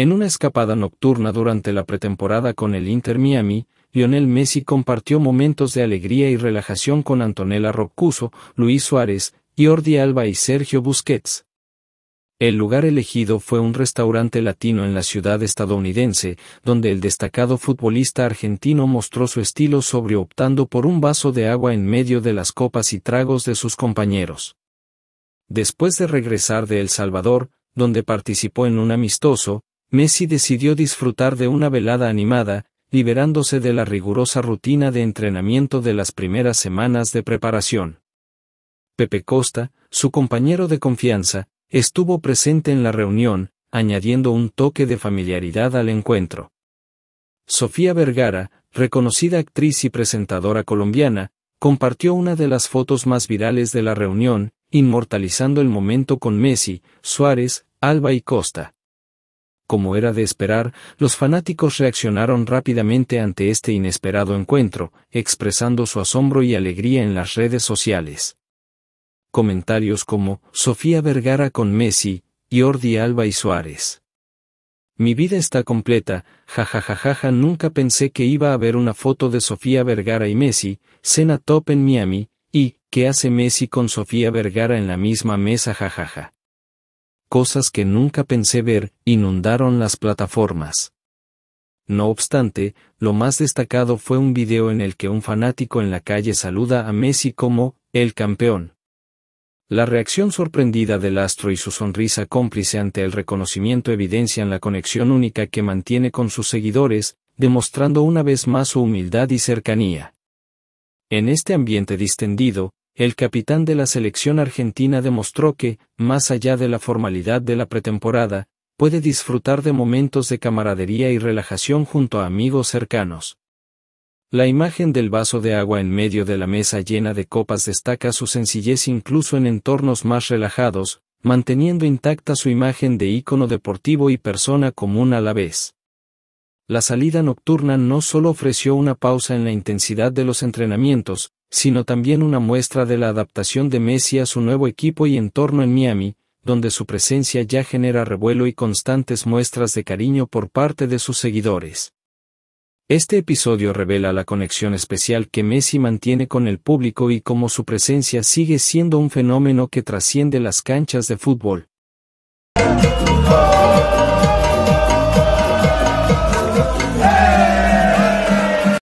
En una escapada nocturna durante la pretemporada con el Inter Miami, Lionel Messi compartió momentos de alegría y relajación con Antonella Roccuso, Luis Suárez, Jordi Alba y Sergio Busquets. El lugar elegido fue un restaurante latino en la ciudad estadounidense, donde el destacado futbolista argentino mostró su estilo sobre optando por un vaso de agua en medio de las copas y tragos de sus compañeros. Después de regresar de El Salvador, donde participó en un amistoso, Messi decidió disfrutar de una velada animada, liberándose de la rigurosa rutina de entrenamiento de las primeras semanas de preparación. Pepe Costa, su compañero de confianza, estuvo presente en la reunión, añadiendo un toque de familiaridad al encuentro. Sofía Vergara, reconocida actriz y presentadora colombiana, compartió una de las fotos más virales de la reunión, inmortalizando el momento con Messi, Suárez, Alba y Costa. Como era de esperar, los fanáticos reaccionaron rápidamente ante este inesperado encuentro, expresando su asombro y alegría en las redes sociales. Comentarios como Sofía Vergara con Messi, y Alba y Suárez. Mi vida está completa, jajajajaja nunca pensé que iba a haber una foto de Sofía Vergara y Messi, cena top en Miami, y, ¿qué hace Messi con Sofía Vergara en la misma mesa jajaja? cosas que nunca pensé ver, inundaron las plataformas. No obstante, lo más destacado fue un video en el que un fanático en la calle saluda a Messi como el campeón. La reacción sorprendida del astro y su sonrisa cómplice ante el reconocimiento evidencian la conexión única que mantiene con sus seguidores, demostrando una vez más su humildad y cercanía. En este ambiente distendido, el capitán de la selección argentina demostró que, más allá de la formalidad de la pretemporada, puede disfrutar de momentos de camaradería y relajación junto a amigos cercanos. La imagen del vaso de agua en medio de la mesa llena de copas destaca su sencillez incluso en entornos más relajados, manteniendo intacta su imagen de ícono deportivo y persona común a la vez. La salida nocturna no solo ofreció una pausa en la intensidad de los entrenamientos, sino también una muestra de la adaptación de Messi a su nuevo equipo y entorno en Miami, donde su presencia ya genera revuelo y constantes muestras de cariño por parte de sus seguidores. Este episodio revela la conexión especial que Messi mantiene con el público y cómo su presencia sigue siendo un fenómeno que trasciende las canchas de fútbol.